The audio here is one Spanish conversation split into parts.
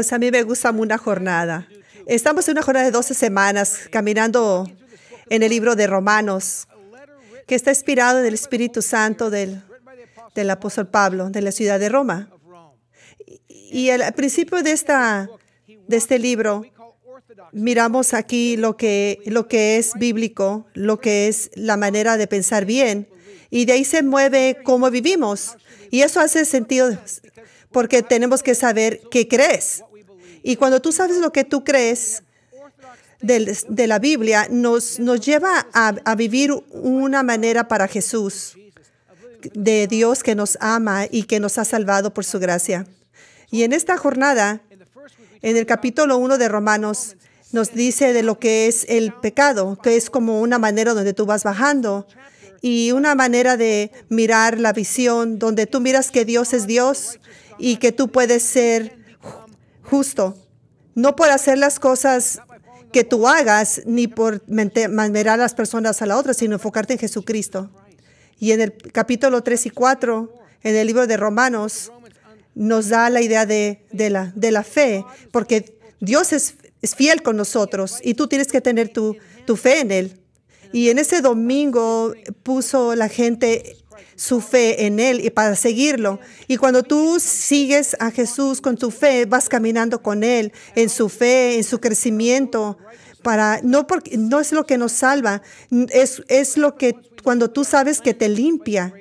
Pues a mí me gusta una jornada. Estamos en una jornada de 12 semanas caminando en el libro de Romanos, que está inspirado en el Espíritu Santo del, apóstol Pablo de la ciudad de Roma. Y al principio de, esta, de este libro, miramos aquí lo que, lo que es bíblico, lo que es la manera de pensar bien, y de ahí se mueve cómo vivimos. Y eso hace sentido porque tenemos que saber qué crees. Y cuando tú sabes lo que tú crees de, la Biblia, nos, nos lleva a, a vivir una manera para Jesús, de Dios que nos ama y que nos ha salvado por su gracia. Y en esta jornada, en el capítulo 1 de Romanos, nos dice de lo que es el pecado, que es como una manera donde tú vas bajando y una manera de mirar la visión, donde tú miras que Dios es Dios y que tú puedes ser justo, no por hacer las cosas que tú hagas, ni por mantener a las personas a la otra, sino enfocarte en Jesucristo. Y en el capítulo 3 y 4, en el libro de Romanos, nos da la idea de, la, de la fe, porque Dios es, fiel con nosotros y tú tienes que tener tu, tu fe en Él. Y en ese domingo puso la gente su fe en Él y para seguirlo. Y cuando tú sigues a Jesús con tu fe, vas caminando con Él en su fe, en su crecimiento. Para, no, porque, no es lo que nos salva, es, es lo que cuando tú sabes que te limpia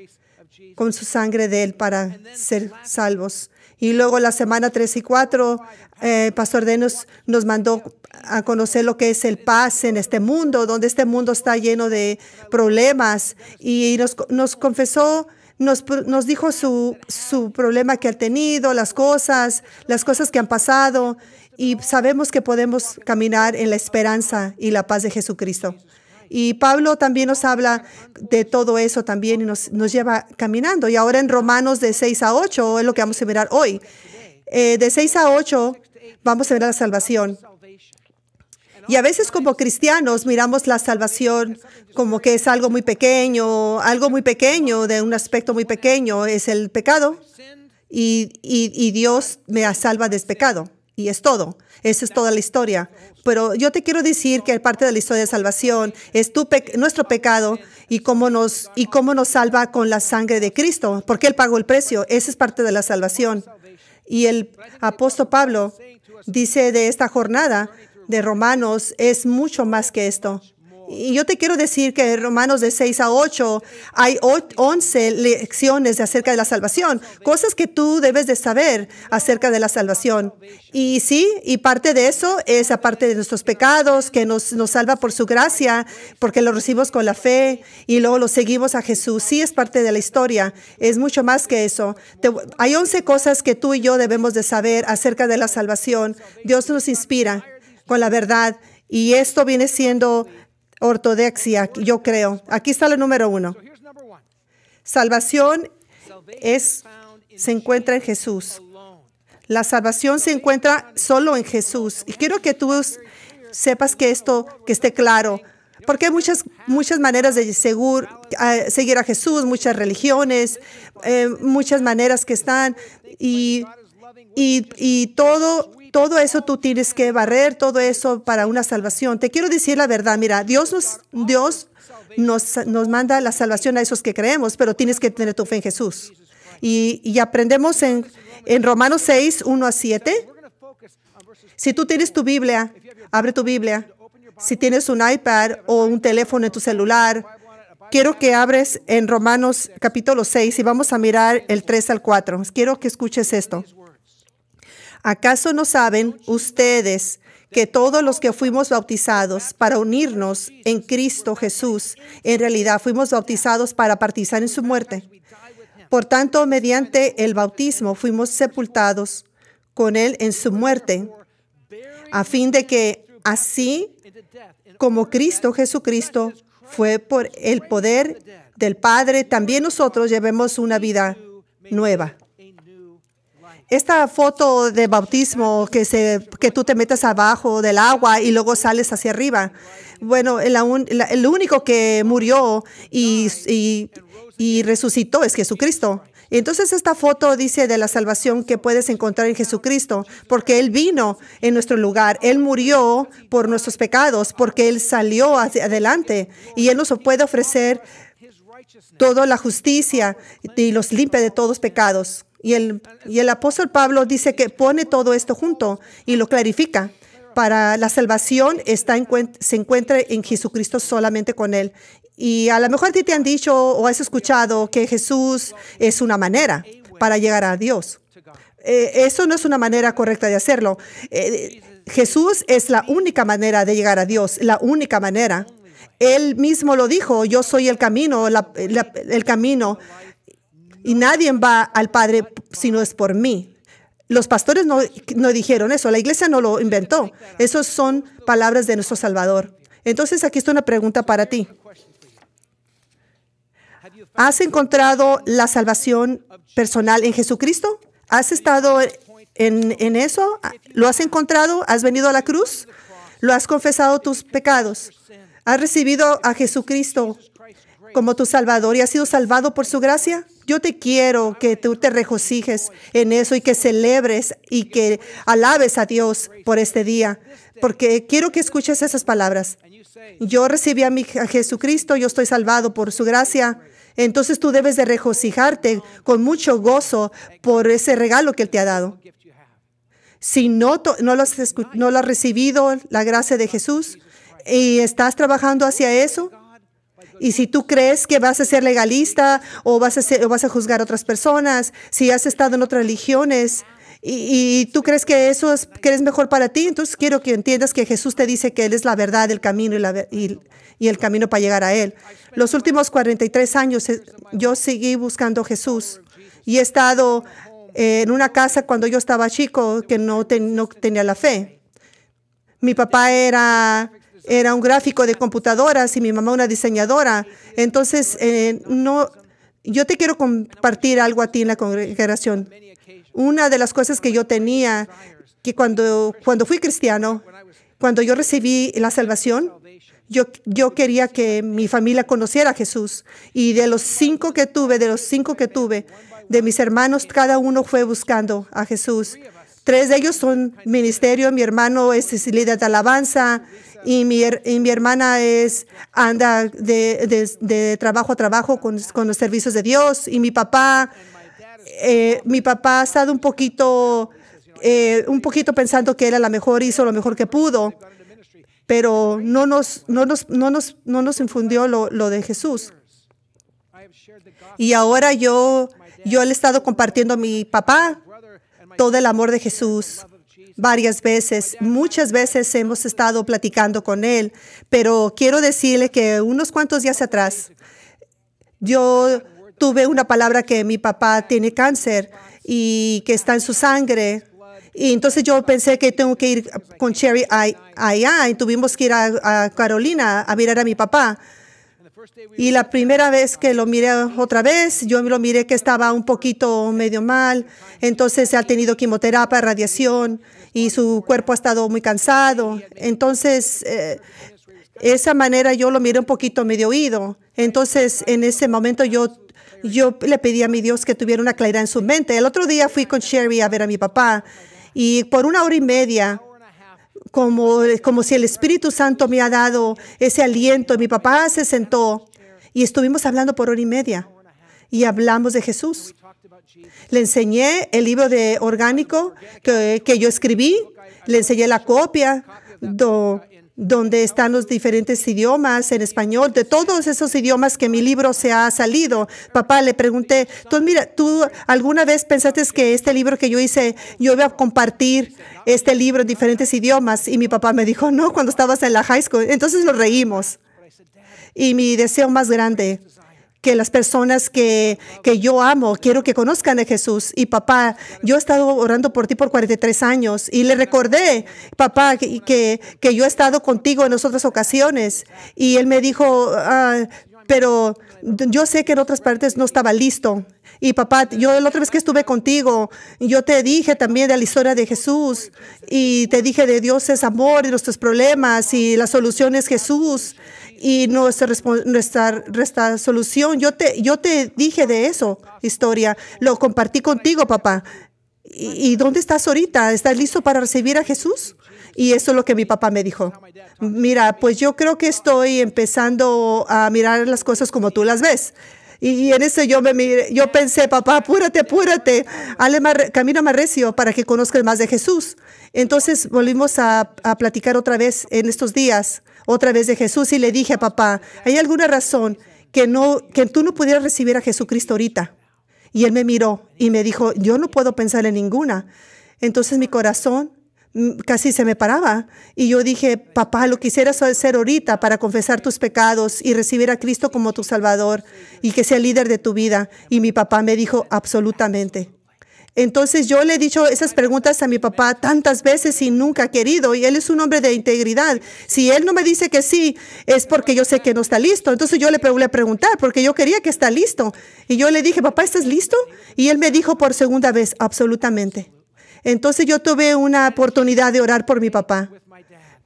con su sangre de Él para ser salvos. Y luego la semana 3 y 4, el eh, Pastor Denos nos mandó a conocer lo que es el paz en este mundo, donde este mundo está lleno de problemas. Y nos, nos confesó nos, nos, dijo su, su, problema que ha tenido, las cosas, las cosas que han pasado, y sabemos que podemos caminar en la esperanza y la paz de Jesucristo. Y Pablo también nos habla de todo eso también y nos, lleva caminando. Y ahora en Romanos de 6 a 8 es lo que vamos a mirar hoy. Eh, de 6 a 8 vamos a ver la salvación. Y a veces como cristianos miramos la salvación como que es algo muy pequeño, algo muy pequeño, de un aspecto muy pequeño, es el pecado. Y, y Dios me salva del pecado. Y es todo. Esa es toda la historia. Pero yo te quiero decir que parte de la historia de salvación es nuestro pecado y cómo, nos, y cómo nos salva con la sangre de Cristo, porque Él pagó el precio. Esa es parte de la salvación. Y el apóstol Pablo dice de esta jornada de Romanos, es mucho más que esto. Y yo te quiero decir que en Romanos de 6 a 8 hay 11 lecciones acerca de la salvación, cosas que tú debes de saber acerca de la salvación. Y sí, y parte de eso es aparte de nuestros pecados, que nos, nos salva por su gracia, porque lo recibimos con la fe y luego lo seguimos a Jesús. Sí, es parte de la historia, es mucho más que eso. hay 11 cosas que tú y yo debemos de saber acerca de la salvación. Dios nos inspira con la verdad. Y esto viene siendo ortodoxia, yo creo. Aquí está el número uno. Salvación es, se encuentra en Jesús. La salvación se encuentra solo en Jesús. Y quiero que tú sepas que esto, que esté claro. Porque hay muchas, muchas maneras de seguir a Jesús, muchas religiones, eh, muchas maneras que están. Y, y, y todo todo eso tú tienes que barrer, todo eso para una salvación. Te quiero decir la verdad, mira, Dios nos, Dios nos, nos manda la salvación a esos que creemos, pero tienes que tener tu fe en Jesús. Y, aprendemos en, en Romanos 6, 1 a 7. Si tú tienes tu Biblia, abre tu Biblia. Si tienes un iPad o un teléfono en tu celular, quiero que abres en Romanos capítulo 6 y vamos a mirar el 3 al 4. Quiero que escuches esto. ¿Acaso no saben ustedes que todos los que fuimos bautizados para unirnos en Cristo Jesús, en realidad fuimos bautizados para participar en su muerte? Por tanto, mediante el bautismo fuimos sepultados con Él en su muerte, a fin de que así como Cristo Jesucristo fue por el poder del Padre, también nosotros llevemos una vida nueva. Esta foto de bautismo que, se, que tú te metes abajo del agua y luego sales hacia arriba. Bueno, el, único que murió y, resucitó es Jesucristo. entonces esta foto dice de la salvación que puedes encontrar en Jesucristo, porque Él vino en nuestro lugar, Él murió por nuestros pecados, porque Él salió hacia adelante y Él nos puede ofrecer toda la justicia y los limpia de todos pecados. Y el, apóstol Pablo dice que pone todo esto junto y lo clarifica. Para la salvación está en, se encuentra en Jesucristo solamente con Él. Y a lo mejor a ti te han dicho o has escuchado que Jesús es una manera para llegar a Dios. Eh, eso no es una manera correcta de hacerlo. Eh, Jesús es la única manera de llegar a Dios, la única manera. Él mismo lo dijo, yo soy el camino, el camino, y nadie va al Padre si no es por mí. Los pastores no, dijeron eso, la iglesia no lo inventó. Esas son palabras de nuestro Salvador. Entonces aquí está una pregunta para ti. ¿Has encontrado la salvación personal en Jesucristo? ¿Has estado en, en, eso? ¿Lo has encontrado? ¿Has venido a la cruz? ¿Lo has confesado tus pecados? ¿Has recibido a Jesucristo como tu Salvador y has sido salvado por su gracia. Yo te quiero que tú te regocijes en eso y que celebres y que alabes a Dios por este día, porque quiero que escuches esas palabras. Yo recibí a, mi, Jesucristo, yo estoy salvado por su gracia. Entonces tú debes de regocijarte con mucho gozo por ese regalo que Él te ha dado. Si no, no lo has recibido, la gracia de Jesús, y estás trabajando hacia eso, y si tú crees que vas a ser legalista o vas a, juzgar a otras personas, si has estado en otras religiones, y, tú crees que eso es, mejor para ti, entonces quiero que entiendas que Jesús te dice que Él es la verdad, el camino y, el camino para llegar a Él. Los últimos 43 años eh, yo seguí buscando a Jesús y he estado eh, en una casa cuando yo estaba chico que no tenía la fe. Mi papá era era un gráfico de computadoras y mi mamá una diseñadora. Entonces, eh, no, yo te quiero compartir algo a ti en la congregación. Una de las cosas que yo tenía, que cuando, cuando fui cristiano, cuando yo recibí la salvación, yo, yo quería que mi familia conociera a Jesús. Y de los cinco que tuve, de los cinco que tuve, de mis hermanos, cada uno fue buscando a Jesús. Tres de ellos son ministerio, mi hermano es líder de alabanza, y mi, y mi hermana es, anda de, de, trabajo a trabajo con, los servicios de Dios y mi papá, eh, mi papá ha estado un poquito, eh, un poquito pensando que era la mejor hizo lo mejor que pudo, pero no nos, no nos, no nos, no nos infundió lo, de Jesús. Y ahora yo, yo le he estado compartiendo a mi papá todo el amor de Jesús varias veces, muchas veces hemos estado platicando con él, pero quiero decirle que unos cuantos días atrás yo tuve una palabra que mi papá tiene cáncer y que está en su sangre. Y entonces yo pensé que tengo que ir con Cherry allá y tuvimos que ir a, Carolina a mirar a mi papá. Y la primera vez que lo miré otra vez, yo lo miré que estaba un poquito medio mal. Entonces ha tenido quimioterapia, radiación y su cuerpo ha estado muy cansado. Entonces, eh, esa manera yo lo miré un poquito medio oído. Entonces, en ese momento yo, yo le pedí a mi Dios que tuviera una claridad en su mente. El otro día fui con Sherry a ver a mi papá y por una hora y media como, como si el Espíritu Santo me ha dado ese aliento. Mi papá se sentó y estuvimos hablando por hora y media y hablamos de Jesús. Le enseñé el libro de orgánico que, yo escribí, le enseñé la copia donde están los diferentes idiomas en español, de todos esos idiomas que mi libro se ha salido. Papá, le pregunté, tú mira, ¿tú alguna vez pensaste que este libro que yo hice, yo iba a compartir este libro en diferentes idiomas? Y mi papá me dijo, no, cuando estabas en la high school. Entonces nos reímos. Y mi deseo más grande que las personas que, yo amo, quiero que conozcan a Jesús. Y papá, yo he estado orando por ti por 43 años y le recordé, papá, que, que, yo he estado contigo en otras ocasiones. Y él me dijo, ah, pero yo sé que en otras partes no estaba listo. Y papá, yo la otra vez que estuve contigo, yo te dije también de la historia de Jesús y te dije de Dios es amor y nuestros problemas y la solución es Jesús y nuestra, solución. Yo te, dije de eso, historia. Lo compartí contigo, papá. ¿Y, dónde estás ahorita? ¿Estás listo para recibir a Jesús? Y eso es lo que mi papá me dijo. Mira, pues yo creo que estoy empezando a mirar las cosas como tú las ves. Y, en eso yo me yo pensé, papá, apúrate, apúrate, camina más recio para que conozcas más de Jesús. Entonces volvimos a, a platicar otra vez en estos días otra vez de Jesús y le dije a papá, ¿hay alguna razón que, no, que tú no pudieras recibir a Jesucristo ahorita? Y él me miró y me dijo, yo no puedo pensar en ninguna. Entonces mi corazón mm, casi se me paraba. Y yo dije, papá, lo quisieras hacer ahorita para confesar tus pecados y recibir a Cristo como tu Salvador y que sea líder de tu vida. Y mi papá me dijo, absolutamente. Entonces yo le he dicho esas preguntas a mi papá tantas veces y nunca ha querido, y él es un hombre de integridad. Si él no me dice que sí, es porque yo sé que no está listo. Entonces yo le pregunté, a preguntar, porque yo quería que está listo. Y yo le dije, papá, ¿estás listo? Y él me dijo por segunda vez, absolutamente. Entonces yo tuve una oportunidad de orar por mi papá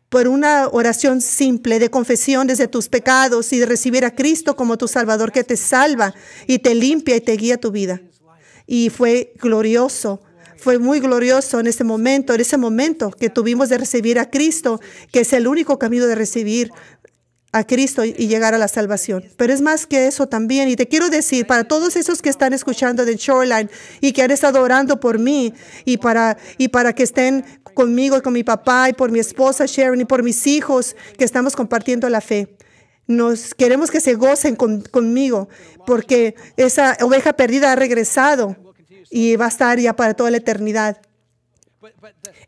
por una oración simple de confesión desde tus pecados y de recibir a Cristo como tu Salvador que te salva y te limpia y te guía tu vida y fue glorioso. Fue muy glorioso en ese momento, en ese momento que tuvimos de recibir a Cristo, que es el único camino de recibir a Cristo y llegar a la salvación. Pero es más que eso también. Y te quiero decir, para todos esos que están escuchando de Shoreline y que han estado orando por mí y para, y para que estén conmigo y con mi papá y por mi esposa Sharon y por mis hijos que estamos compartiendo la fe. Nos queremos que se gocen conmigo porque esa oveja perdida ha regresado y va a estar ya para toda la eternidad.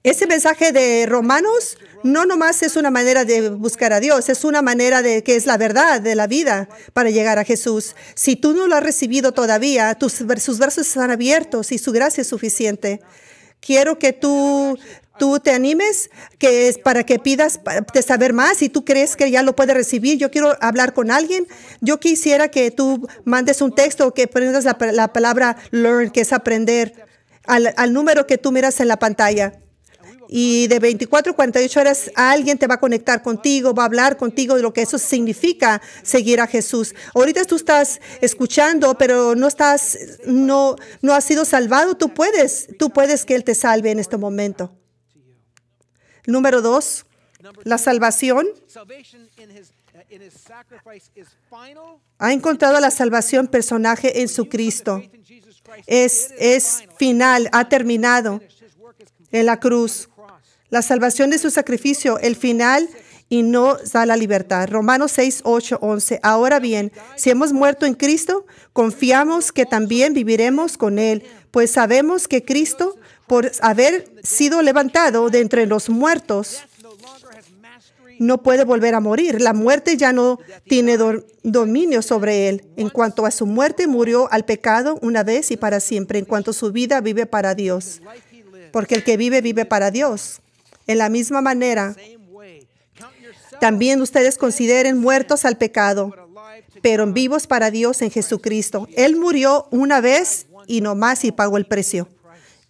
Ese mensaje de Romanos no nomás es una manera de buscar a Dios, es una manera de que es la verdad de la vida para llegar a Jesús. Si tú no lo has recibido todavía, tus, sus brazos están abiertos y su gracia es suficiente. Quiero que tú tú te animes, que es para que pidas de saber más. y tú crees que ya lo puedes recibir, yo quiero hablar con alguien. Yo quisiera que tú mandes un texto o que prendas la, palabra learn, que es aprender, al, número que tú miras en la pantalla y de 24 a 48 horas alguien te va a conectar contigo, va a hablar contigo de lo que eso significa seguir a Jesús. Ahorita tú estás escuchando, pero no estás, no, no has sido salvado. Tú puedes, tú puedes que Él te salve en este momento. Número dos, la salvación. Uh, ha encontrado la salvación personaje en su Cristo. Es, es final, ha terminado en la cruz. La salvación de su sacrificio, el final y no da la libertad. Romanos 6, 8, 11. Ahora bien, si hemos muerto en Cristo, confiamos que también viviremos con Él, pues sabemos que Cristo por haber sido levantado de entre los muertos, no puede volver a morir. La muerte ya no tiene dominio sobre él. En cuanto a su muerte, murió al pecado una vez y para siempre. En cuanto a su vida, vive para Dios. Porque el que vive, vive para Dios. En la misma manera, también ustedes consideren muertos al pecado, pero vivos para Dios en Jesucristo. Él murió una vez y no más y pagó el precio.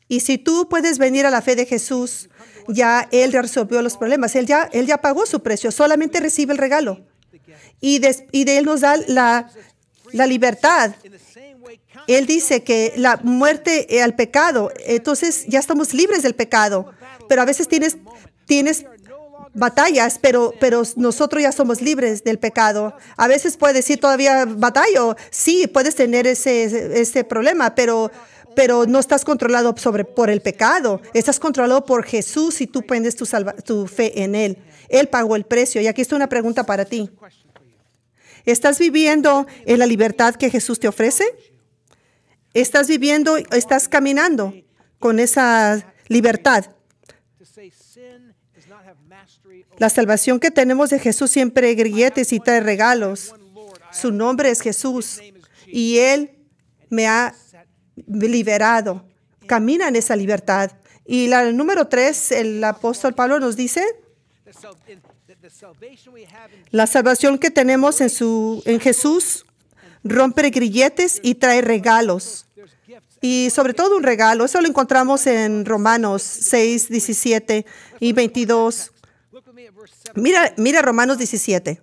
Y si tú puedes venir a la fe de Jesús, ya Él resolvió los problemas, Él ya, él ya pagó su precio, solamente recibe el regalo. Y de, Él nos da la, libertad. Él dice que la muerte eh, al pecado, entonces ya estamos libres del pecado, pero a veces tienes, tienes batallas, pero, pero nosotros ya somos libres del pecado. A veces puedes ir todavía batalla, sí, puedes tener ese, ese problema, pero pero no estás controlado sobre, por el pecado, estás controlado por Jesús y tú prendes tu, fe en Él. Él pagó el precio. Y aquí está una pregunta para ti. ¿Estás viviendo en la libertad que Jesús te ofrece? ¿Estás viviendo, estás caminando con esa libertad? La salvación que tenemos de Jesús siempre grilletes y trae regalos. Su nombre es Jesús y Él me ha liberado, camina en esa libertad. Y la número tres, el apóstol Pablo nos dice, la salvación que tenemos en, su, en Jesús rompe grilletes y trae regalos. Y sobre todo un regalo, eso lo encontramos en Romanos 6, 17 y 22. Mira, mira Romanos 17.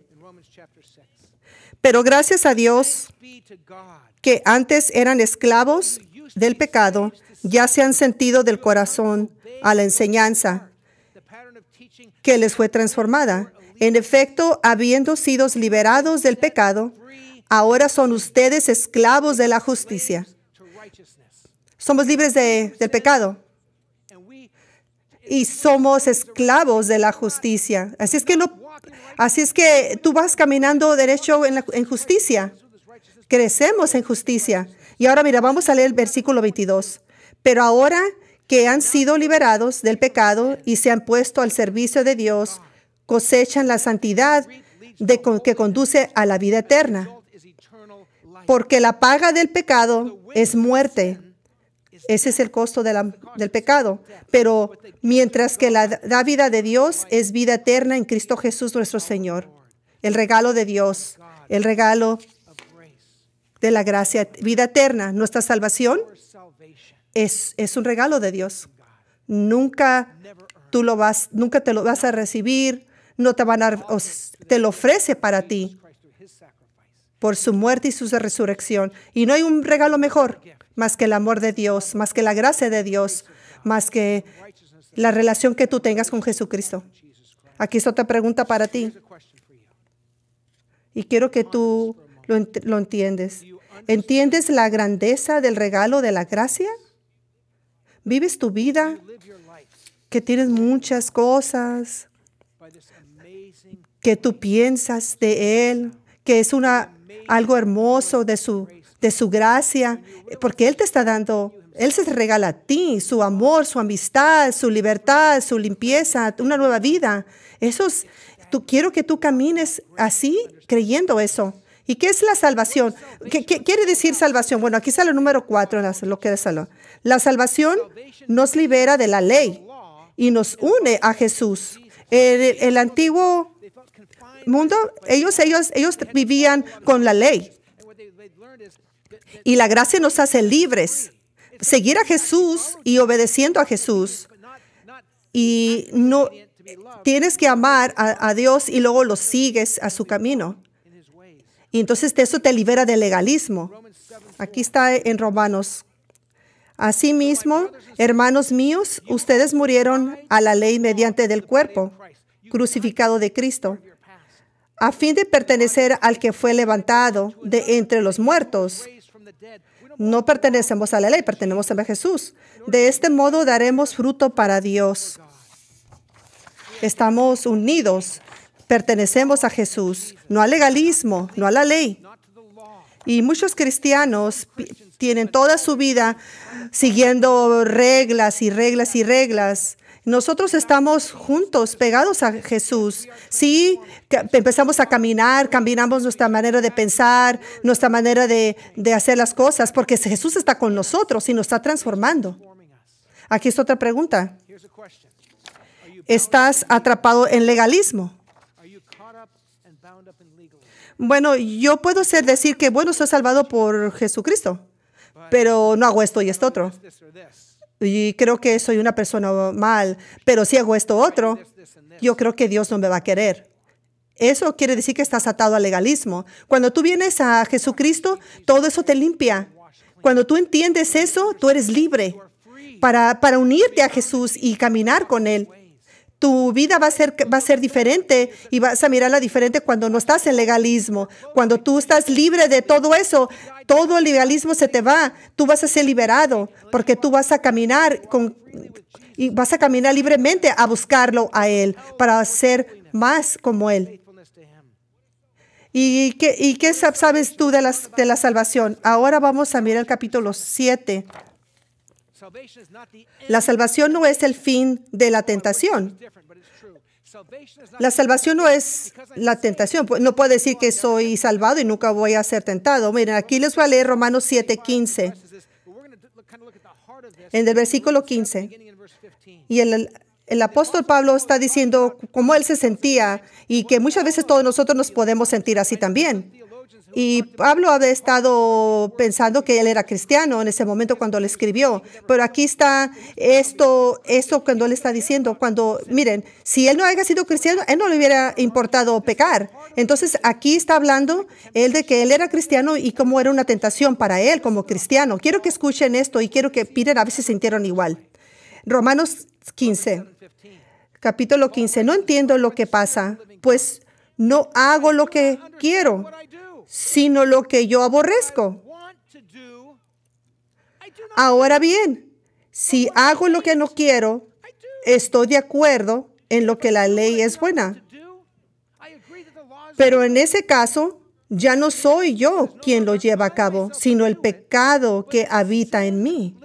Pero gracias a Dios que antes eran esclavos del pecado, ya se han sentido del corazón a la enseñanza que les fue transformada. En efecto, habiendo sido liberados del pecado, ahora son ustedes esclavos de la justicia. Somos libres del pecado y somos esclavos de la justicia. Así es que no, así es que tú vas caminando derecho en, la, en justicia. Crecemos en justicia. Y ahora mira, vamos a leer el versículo 22. Pero ahora que han sido liberados del pecado y se han puesto al servicio de Dios, cosechan la santidad de que conduce a la vida eterna. Porque la paga del pecado es muerte. Ese es el costo del pecado. Pero mientras que la, la vida de Dios es vida eterna en Cristo Jesús nuestro Señor. El regalo de Dios, el regalo de la gracia, vida eterna. Nuestra salvación es, es un regalo de Dios. Nunca tú lo vas, nunca te lo vas a recibir, no te van a, te lo ofrece para ti por su muerte y su resurrección. Y no hay un regalo mejor más que el amor de Dios, más que la gracia de Dios, más que la relación que tú tengas con Jesucristo. Aquí es otra pregunta para ti. Y quiero que tú ¿Lo, entiendes? ¿Entiendes la grandeza del regalo de la gracia? ¿Vives tu vida que tienes muchas cosas que tú piensas de Él, que es una, algo hermoso de su, de su gracia, porque Él te está dando, Él se regala a ti su amor, su amistad, su libertad, su limpieza, una nueva vida. Eso tú, quiero que tú camines así creyendo eso. ¿Y qué es la salvación? ¿Qué, quiere decir salvación? Bueno, aquí sale el número cuatro lo que es La salvación nos libera de la ley y nos une a Jesús. El, el antiguo mundo, ellos, ellos, ellos vivían con la ley. Y la gracia nos hace libres. Seguir a Jesús y obedeciendo a Jesús. Y no tienes que amar a Dios y luego lo sigues a su camino. Y entonces eso te libera del legalismo. Aquí está en Romanos. Asimismo, hermanos míos, ustedes murieron a la ley mediante del cuerpo crucificado de Cristo, a fin de pertenecer al que fue levantado de entre los muertos. No pertenecemos a la ley, pertenecemos a Jesús. De este modo daremos fruto para Dios. Estamos unidos Pertenecemos a Jesús, no al legalismo, no a la ley. Y muchos cristianos tienen toda su vida siguiendo reglas y reglas y reglas. Nosotros estamos juntos, pegados a Jesús. Sí, empezamos a caminar, caminamos nuestra manera de pensar, nuestra manera de, de hacer las cosas, porque Jesús está con nosotros y nos está transformando. Aquí está otra pregunta. ¿Estás atrapado en legalismo? Bueno, yo puedo ser decir que, bueno, soy salvado por Jesucristo, pero no hago esto y esto otro. Y creo que soy una persona mal, pero si hago esto otro, yo creo que Dios no me va a querer. Eso quiere decir que estás atado al legalismo. Cuando tú vienes a Jesucristo, todo eso te limpia. Cuando tú entiendes eso, tú eres libre para, para unirte a Jesús y caminar con Él tu vida va a ser, va a ser diferente y vas a mirarla diferente cuando no estás en legalismo. Cuando tú estás libre de todo eso, todo el legalismo se te va. Tú vas a ser liberado porque tú vas a caminar con, y vas a caminar libremente a buscarlo a Él para ser más como Él. ¿Y qué, sabes tú de la, de la salvación? Ahora vamos a mirar el capítulo 7. La salvación no es el fin de la tentación. La salvación no es la tentación. No puedo decir que soy salvado y nunca voy a ser tentado. Miren, aquí les voy a leer Romanos 7:15. En el versículo 15. Y el, el apóstol Pablo está diciendo cómo él se sentía y que muchas veces todos nosotros nos podemos sentir así también. Y Pablo había estado pensando que él era cristiano en ese momento cuando le escribió. Pero aquí está esto, esto cuando él está diciendo, cuando, miren, si él no haya sido cristiano, él no le hubiera importado pecar. Entonces aquí está hablando él de que él era cristiano y cómo era una tentación para él como cristiano. Quiero que escuchen esto y quiero que piden a veces sintieron igual. Romanos 15, capítulo 15. No entiendo lo que pasa, pues no hago lo que quiero, sino lo que yo aborrezco. Ahora bien, si hago lo que no quiero, estoy de acuerdo en lo que la ley es buena. Pero en ese caso, ya no soy yo quien lo lleva a cabo, sino el pecado que habita en mí.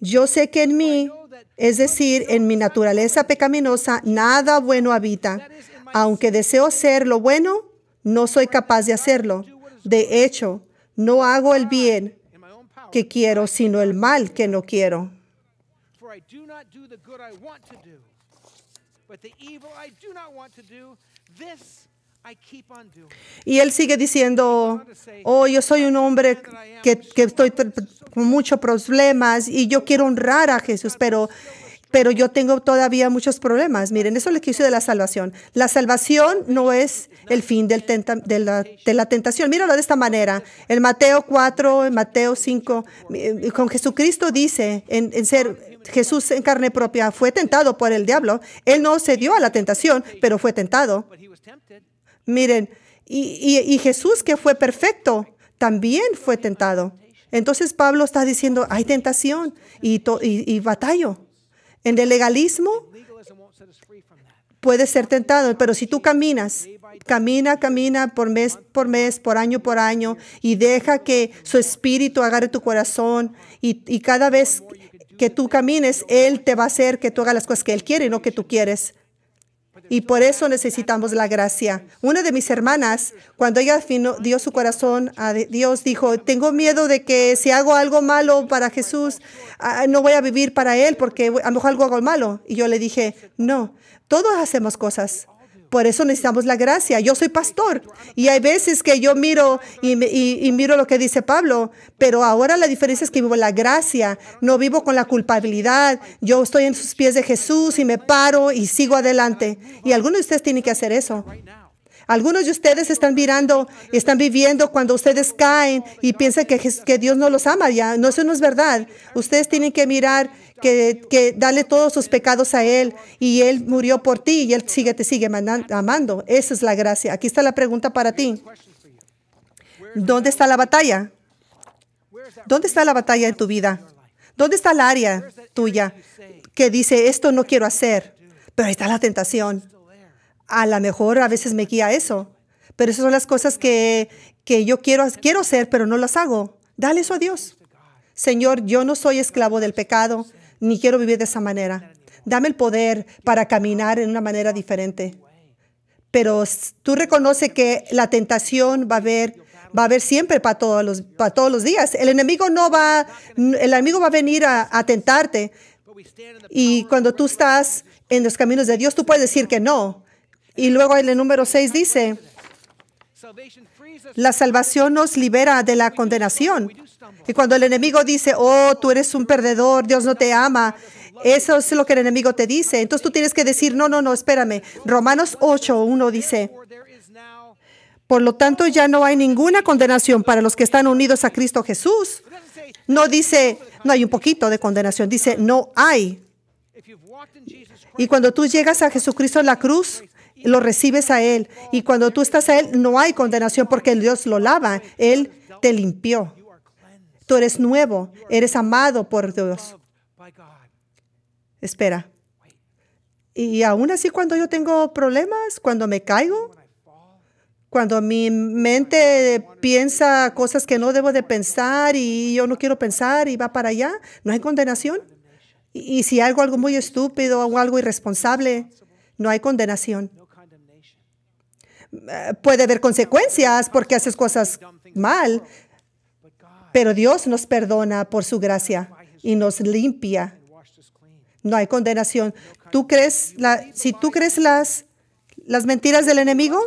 Yo sé que en mí, es decir, en mi naturaleza pecaminosa, nada bueno habita. Aunque deseo ser lo bueno, no soy capaz de hacerlo. De hecho, no hago el bien que quiero, sino el mal que no quiero. Y él sigue diciendo, oh, yo soy un hombre que, estoy con muchos problemas y yo quiero honrar a Jesús, pero pero yo tengo todavía muchos problemas. Miren, eso es lo que de la salvación. La salvación no es el fin de, la, tentación. Míralo de esta manera. En Mateo 4, en Mateo 5, eh, con Jesucristo dice, en, ser Jesús en carne propia, fue tentado por el diablo. Él no cedió a la tentación, pero fue tentado. Miren, y, Jesús que fue perfecto, también fue tentado. Entonces Pablo está diciendo, hay tentación y, batalla. y en el legalismo puede ser tentado, pero si tú caminas, camina, camina por mes, por mes, por año, por año, y deja que su espíritu agarre tu corazón, y, y cada vez que tú camines, Él te va a hacer que tú hagas las cosas que Él quiere y no que tú quieres. Y por eso necesitamos la gracia. Una de mis hermanas, cuando ella dio su corazón a Dios, dijo, tengo miedo de que si hago algo malo para Jesús, ah, no voy a vivir para Él porque a lo mejor algo hago malo. Y yo le dije, no, todos hacemos cosas por eso necesitamos la gracia. Yo soy pastor y hay veces que yo miro y, miro lo que dice Pablo, pero ahora la diferencia es que vivo la gracia, no vivo con la culpabilidad. Yo estoy en sus pies de Jesús y me paro y sigo adelante. Y algunos de ustedes tienen que hacer eso. Algunos de ustedes están mirando, están viviendo cuando ustedes caen y piensan que, que, Dios no los ama ya. No, eso no es verdad. Ustedes tienen que mirar que, dale todos sus pecados a Él y Él murió por ti y Él sigue, te sigue amando. Esa es la gracia. Aquí está la pregunta para ti. ¿Dónde está la batalla? ¿Dónde está la batalla en tu vida? ¿Dónde está el área tuya que dice, esto no quiero hacer? Pero ahí está la tentación. A lo mejor a veces me guía eso, pero esas son las cosas que, yo quiero, quiero hacer, pero no las hago. Dale eso a Dios. Señor, yo no soy esclavo del pecado ni quiero vivir de esa manera. Dame el poder para caminar en una manera diferente. Pero tú reconoces que la tentación va a haber, va a siempre para todos los, para todos los días. El enemigo no va, el enemigo va a venir a, tentarte. Y cuando tú estás en los caminos de Dios, tú puedes decir que no. Y luego el número 6 dice, la salvación nos libera de la condenación. Y cuando el enemigo dice, oh, tú eres un perdedor, Dios no te ama, eso es lo que el enemigo te dice. Entonces tú tienes que decir, no, no, no, espérame. Romanos 8, 1 dice, por lo tanto ya no hay ninguna condenación para los que están unidos a Cristo Jesús. No dice, no hay un poquito de condenación, dice, no hay. Y cuando tú llegas a Jesucristo en la cruz, lo recibes a Él. Y cuando tú estás a Él, no hay condenación porque Dios lo lava. Él te limpió. Tú eres nuevo, eres amado por Dios. Espera. Y aún así cuando yo tengo problemas, cuando me caigo, cuando mi mente piensa cosas que no debo de pensar y yo no quiero pensar y va para allá, no hay condenación. Y, si hago algo muy estúpido o algo irresponsable, no hay condenación puede haber consecuencias porque haces cosas mal, pero Dios nos perdona por su gracia y nos limpia. No hay condenación. ¿Tú crees la, si tú crees las, las mentiras del enemigo,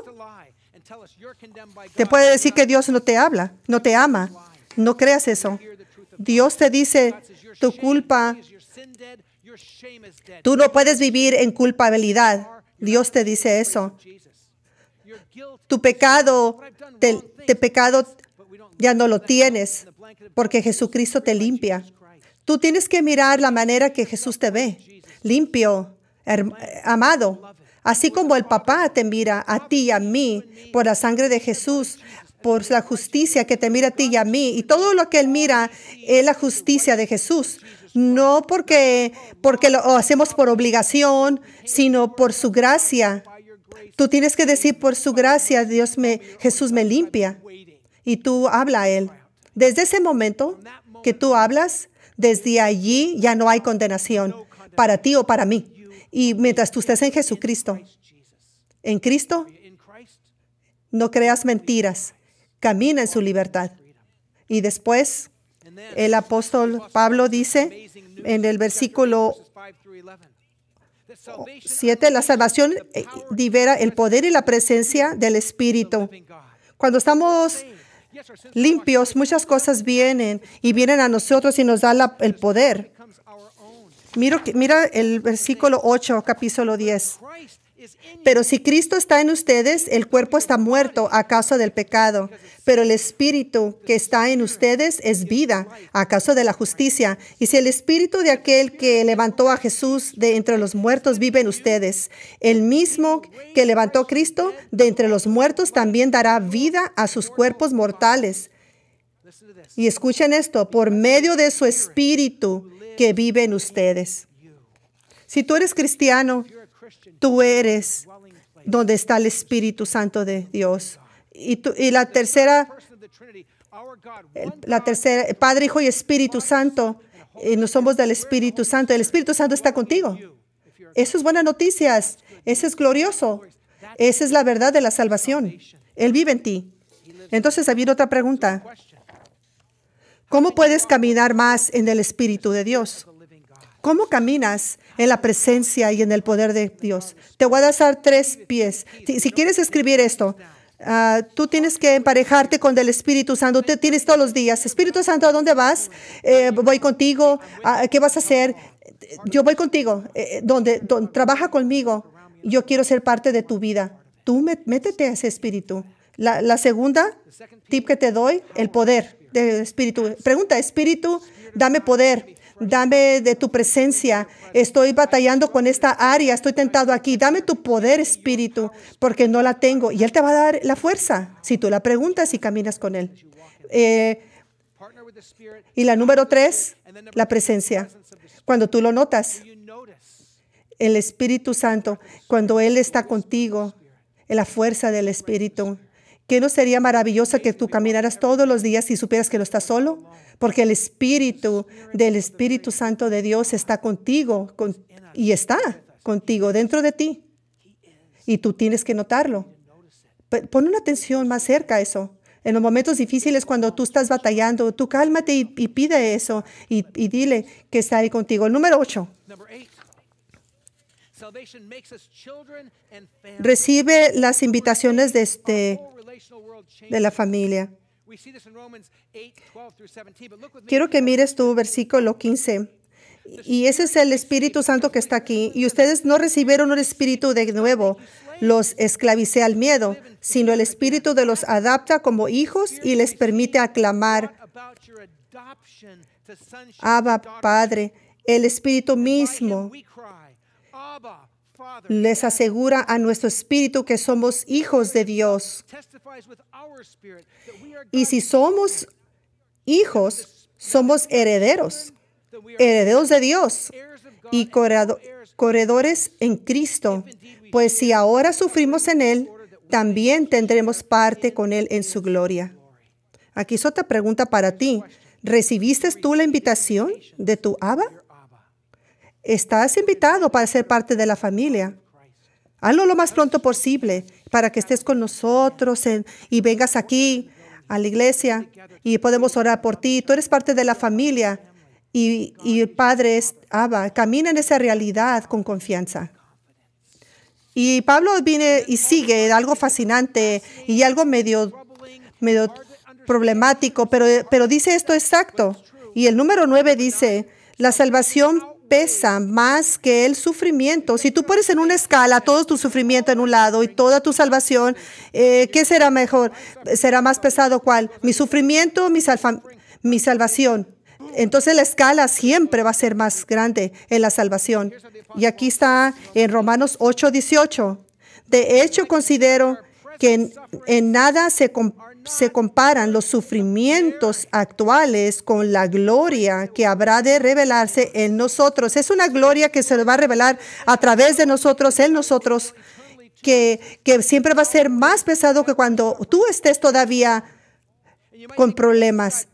te puede decir que Dios no te habla, no te ama. No creas eso. Dios te dice, tu culpa, tú no puedes vivir en culpabilidad. Dios te dice eso. Tu pecado, te, pecado ya no lo tienes porque Jesucristo te limpia. Tú tienes que mirar la manera que Jesús te ve, limpio, amado. Así como el papá te mira a ti y a mí por la sangre de Jesús, por la justicia que te mira a ti y a mí. Y todo lo que Él mira es la justicia de Jesús. No porque, porque lo hacemos por obligación, sino por su gracia Tú tienes que decir, por su gracia, Dios me, Jesús me limpia. Y tú habla a Él. Desde ese momento que tú hablas, desde allí ya no hay condenación para ti o para mí. Y mientras tú estés en Jesucristo, en Cristo, no creas mentiras, camina en su libertad. Y después, el apóstol Pablo dice en el versículo 7 la salvación eh, libera el poder y la presencia del Espíritu. Cuando estamos limpios, muchas cosas vienen y vienen a nosotros y nos da el poder. Miro, mira el versículo 8, capítulo 10. Pero si Cristo está en ustedes, el cuerpo está muerto a causa del pecado, pero el espíritu que está en ustedes es vida a causa de la justicia. Y si el espíritu de aquel que levantó a Jesús de entre los muertos vive en ustedes, el mismo que levantó a Cristo de entre los muertos también dará vida a sus cuerpos mortales. Y escuchen esto, por medio de su espíritu que vive en ustedes. Si tú eres cristiano, Tú eres donde está el Espíritu Santo de Dios. Y, la tercera, la tercera, Padre, Hijo y Espíritu Santo, y somos del Espíritu Santo. El Espíritu Santo está contigo. Eso es buenas noticias. Eso es glorioso. Esa es la verdad de la salvación. Él vive en ti. Entonces, había otra pregunta. ¿Cómo puedes caminar más en el Espíritu de Dios? ¿Cómo caminas en la presencia y en el poder de Dios. Te voy a dar tres pies. Si, quieres escribir esto, ah, tú tienes que emparejarte con el Espíritu Santo. Te tienes todos los días. Espíritu Santo, ¿a dónde vas? Eh, voy contigo. Ah, ¿Qué vas a hacer? Yo voy contigo. Eh, eh, donde, trabaja conmigo. Yo quiero ser parte de tu vida. Tú métete a ese Espíritu. La, la, segunda tip que te doy, el poder del Espíritu. Pregunta, Espíritu, dame poder. Dame de tu presencia. Estoy batallando con esta área. Estoy tentado aquí. Dame tu poder, Espíritu, porque no la tengo. Y Él te va a dar la fuerza si tú la preguntas y caminas con Él. Eh, y la número tres, la presencia. Cuando tú lo notas, el Espíritu Santo, cuando Él está contigo, la fuerza del Espíritu ¿Qué no sería maravilloso que tú caminaras todos los días y supieras que lo estás solo? Porque el Espíritu del Espíritu Santo de Dios está contigo y está contigo dentro de ti. Y tú tienes que notarlo. Pon una atención más cerca a eso. En los momentos difíciles, cuando tú estás batallando, tú cálmate y, pide eso y, dile que está ahí contigo. El número 8. Recibe las invitaciones de este de la familia. Quiero que mires tu versículo 15. Y ese es el Espíritu Santo que está aquí. Y ustedes no recibieron un espíritu de nuevo. Los esclavicé al miedo, sino el Espíritu de los adapta como hijos y les permite aclamar. Abba, Padre, el Espíritu mismo les asegura a nuestro espíritu que somos hijos de Dios. Y si somos hijos, somos herederos, herederos de Dios y corredores en Cristo. Pues si ahora sufrimos en Él, también tendremos parte con Él en su gloria. Aquí es otra pregunta para ti. ¿Recibiste tú la invitación de tu Abba? Estás invitado para ser parte de la familia. Hazlo lo más pronto posible para que estés con nosotros y vengas aquí a la iglesia y podemos orar por ti. Tú eres parte de la familia y, y Padre Abba, camina en esa realidad con confianza. Y Pablo viene y sigue algo fascinante y algo medio, medio problemático, pero, pero dice esto exacto. Y el número 9 dice, la salvación pesa más que el sufrimiento. Si tú pones en una escala todo tu sufrimiento en un lado y toda tu salvación, eh, ¿qué será mejor? ¿Será más pesado cuál? ¿Mi sufrimiento o mi, salvación? Entonces la escala siempre va a ser más grande en la salvación. Y aquí está en Romanos 8, 18. De hecho, considero que en, nada se compara se comparan los sufrimientos actuales con la gloria que habrá de revelarse en nosotros. Es una gloria que se va a revelar a través de nosotros, en nosotros, que, que siempre va a ser más pesado que cuando tú estés todavía con problemas.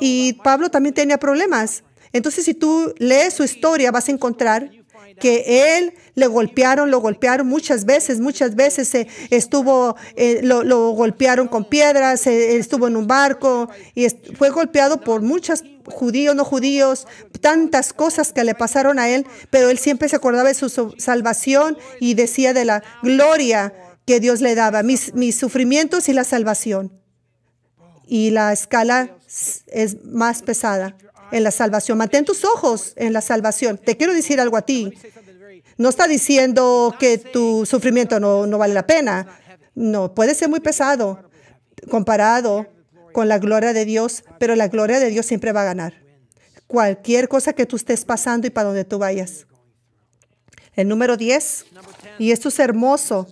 Y Pablo también tenía problemas. Entonces, si tú lees su historia, vas a encontrar que él le golpearon, lo golpearon muchas veces, muchas veces se estuvo, eh, lo, golpearon con piedras, eh, estuvo en un barco y fue golpeado por muchos judíos, no judíos, tantas cosas que le pasaron a él, pero él siempre se acordaba de su salvación y decía de la gloria que Dios le daba, mis, mis sufrimientos y la salvación. Y la escala es más pesada en la salvación. Mantén tus ojos en la salvación. Te quiero decir algo a ti. No está diciendo que tu sufrimiento no, no vale la pena. No, puede ser muy pesado comparado con la gloria de Dios, pero la gloria de Dios siempre va a ganar. Cualquier cosa que tú estés pasando y para donde tú vayas. El número 10, y esto es hermoso,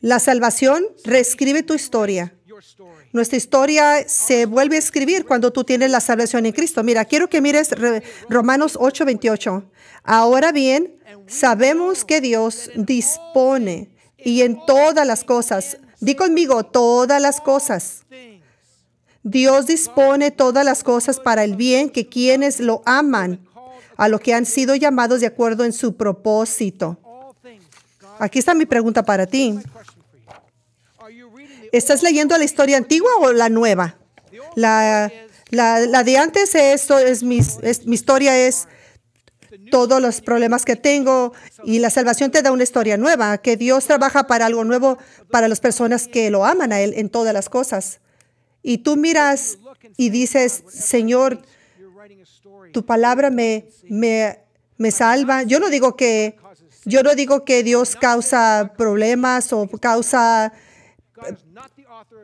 la salvación reescribe tu historia. Nuestra historia se vuelve a escribir cuando tú tienes la salvación en Cristo. Mira, quiero que mires Romanos 8, 28. Ahora bien, sabemos que Dios dispone y en todas las cosas, di conmigo, todas las cosas. Dios dispone todas las cosas para el bien que quienes lo aman, a lo que han sido llamados de acuerdo en su propósito. Aquí está mi pregunta para ti. ¿Estás leyendo la historia antigua o la nueva? La, de antes es, es, mi, historia es todos los problemas que tengo y la salvación te da una historia nueva, que Dios trabaja para algo nuevo para las personas que lo aman a Él en todas las cosas. Y tú miras y dices, Señor, tu palabra me, me, salva. Yo no digo que yo no digo que Dios causa problemas o causa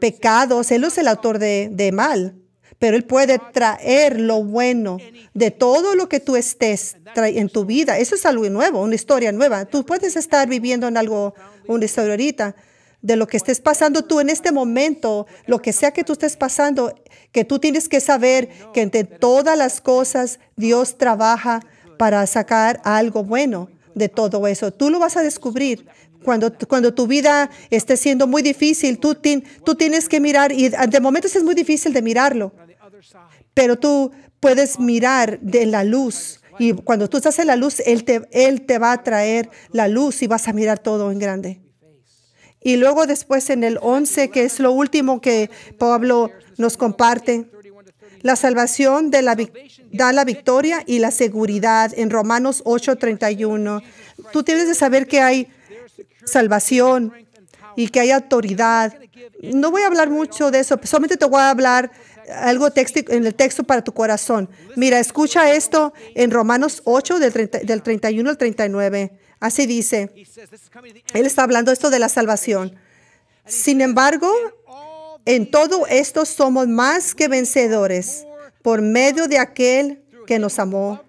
pecados, Él es el autor de, mal, pero Él puede traer lo bueno de todo lo que tú estés en tu vida. Eso es algo nuevo, una historia nueva. Tú puedes estar viviendo en algo, una historia ahorita, de lo que estés pasando tú en este momento, lo que sea que tú estés pasando, que tú tienes que saber que entre todas las cosas Dios trabaja para sacar algo bueno de todo eso. Tú lo vas a descubrir cuando, cuando tu vida esté siendo muy difícil, tú, tú tienes que mirar, y de momentos es muy difícil de mirarlo, pero tú puedes mirar de la luz. Y cuando tú estás en la luz, Él te, él te va a traer la luz y vas a mirar todo en grande. Y luego después en el 11, que es lo último que Pablo nos comparte, la salvación de la, da la victoria y la seguridad en Romanos 8:31. Tú tienes de saber que hay salvación y que hay autoridad. No voy a hablar mucho de eso, solamente te voy a hablar algo en el texto para tu corazón. Mira, escucha esto en Romanos 8 del, del 31 al 39. Así dice. Él está hablando esto de la salvación. Sin embargo, en todo esto somos más que vencedores por medio de aquel que nos amó.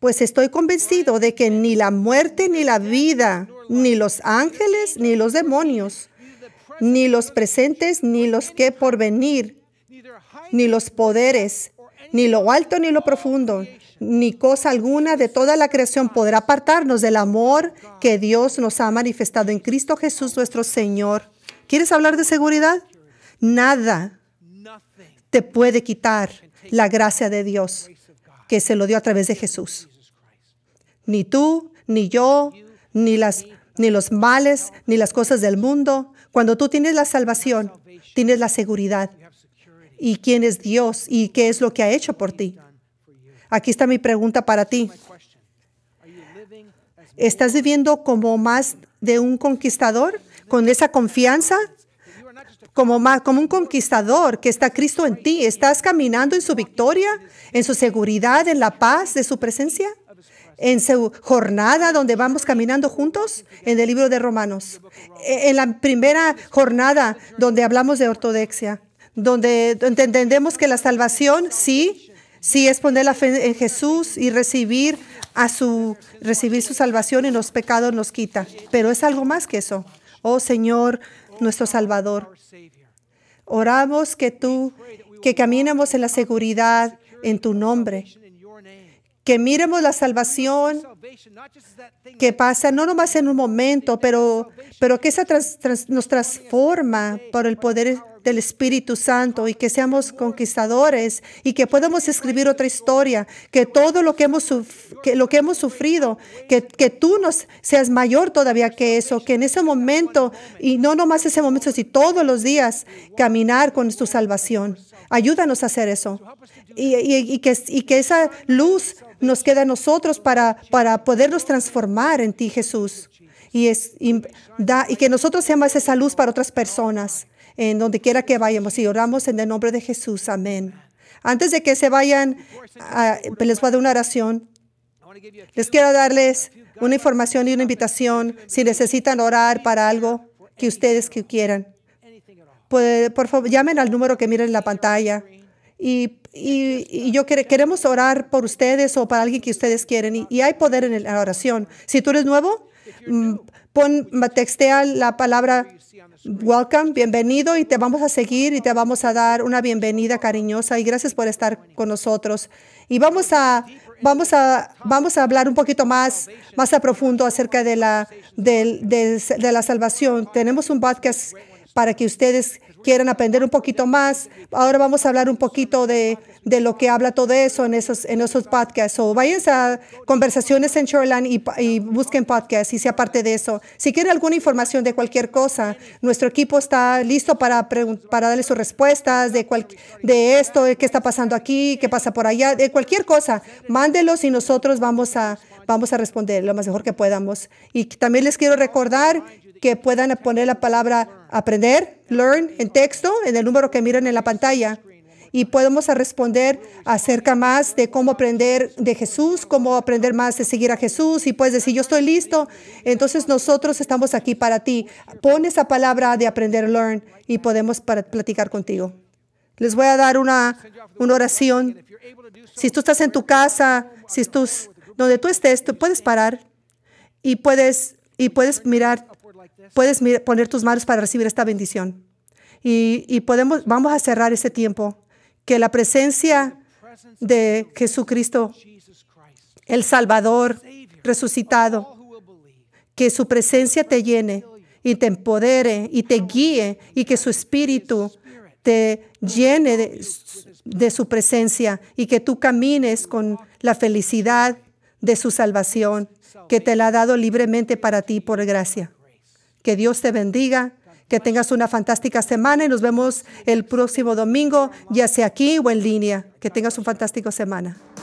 Pues estoy convencido de que ni la muerte ni la vida ni los ángeles, ni los demonios, ni los presentes, ni los que por venir, ni los poderes, ni lo alto, ni lo profundo, ni cosa alguna de toda la creación podrá apartarnos del amor que Dios nos ha manifestado en Cristo Jesús nuestro Señor. ¿Quieres hablar de seguridad? Nada te puede quitar la gracia de Dios que se lo dio a través de Jesús. Ni tú, ni yo, ni, las, ni los males, ni las cosas del mundo. Cuando tú tienes la salvación, tienes la seguridad. ¿Y quién es Dios? ¿Y qué es lo que ha hecho por ti? Aquí está mi pregunta para ti. ¿Estás viviendo como más de un conquistador? ¿Con esa confianza? Como, más, como un conquistador que está Cristo en ti. ¿Estás caminando en su victoria, en su seguridad, en la paz de su presencia? en su jornada donde vamos caminando juntos en el libro de Romanos. Eh, en la primera jornada donde hablamos de ortodoxia, donde entendemos que la salvación sí, sí es poner la fe en Jesús y recibir a su recibir su salvación y los pecados nos quita, pero es algo más que eso. Oh Señor, nuestro Salvador. Oramos que tú que caminemos en la seguridad en tu nombre que miremos la salvación que pasa no nomás en un momento, pero, pero que esa nos transforma por el poder del Espíritu Santo y que seamos conquistadores y que podamos escribir otra historia, que todo lo que hemos, lo que hemos sufrido, que, tú nos seas mayor todavía que eso, que en ese momento, y no nomás ese momento, sino todos los días, caminar con tu salvación. Ayúdanos a hacer eso. Y, que, y que esa luz nos queda a nosotros para, para podernos transformar en ti, Jesús. Y, es, da, y que nosotros seamos esa luz para otras personas, en donde quiera que vayamos. Y oramos en el nombre de Jesús. Amén. Antes de que se vayan, ah, les voy a dar una oración. Les quiero darles una información y una invitación si necesitan orar para algo que ustedes quieran. Por favor, llamen al número que miren en la pantalla y, yo queremos orar por ustedes o para alguien que ustedes quieren. Y, hay poder en la oración. Si tú eres nuevo, mm, pon, textea la palabra welcome, bienvenido, y te vamos a seguir y te vamos a dar una bienvenida cariñosa. Y gracias por estar con nosotros. Y vamos a vamos a, vamos a hablar un poquito más, más a profundo acerca de la, de, de la salvación. Tenemos un podcast para que ustedes quieren aprender un poquito más, ahora vamos a hablar un poquito de, lo que habla todo eso en esos, en esos podcasts. O váyanse a conversaciones en Shoreline y, busquen podcasts y sea parte de eso. Si quieren alguna información de cualquier cosa, nuestro equipo está listo para, para darle sus respuestas de, de esto, de qué está pasando aquí, qué pasa por allá, de cualquier cosa. Mándelos y nosotros vamos a, vamos a responder lo más mejor que podamos. Y también les quiero recordar que puedan poner la palabra aprender, learn en texto, en el número que miran en la pantalla. Y podemos responder acerca más de cómo aprender de Jesús, cómo aprender más de seguir a Jesús. Y puedes decir, yo estoy listo. Entonces nosotros estamos aquí para ti. Pon esa palabra de aprender, learn, y podemos platicar contigo. Les voy a dar una, oración. Si tú estás en tu casa, si estás donde tú estés, puedes parar y puedes, y puedes mirar puedes poner tus manos para recibir esta bendición. Y, podemos, vamos a cerrar este tiempo. Que la presencia de Jesucristo, el Salvador resucitado, que su presencia te llene y te empodere y te guíe y que su espíritu te llene de su presencia y que tú camines con la felicidad de su salvación que te la ha dado libremente para ti por gracia. Que Dios te bendiga. Que tengas una fantástica semana y nos vemos el próximo domingo, ya sea aquí o en línea. Que tengas una fantástica semana.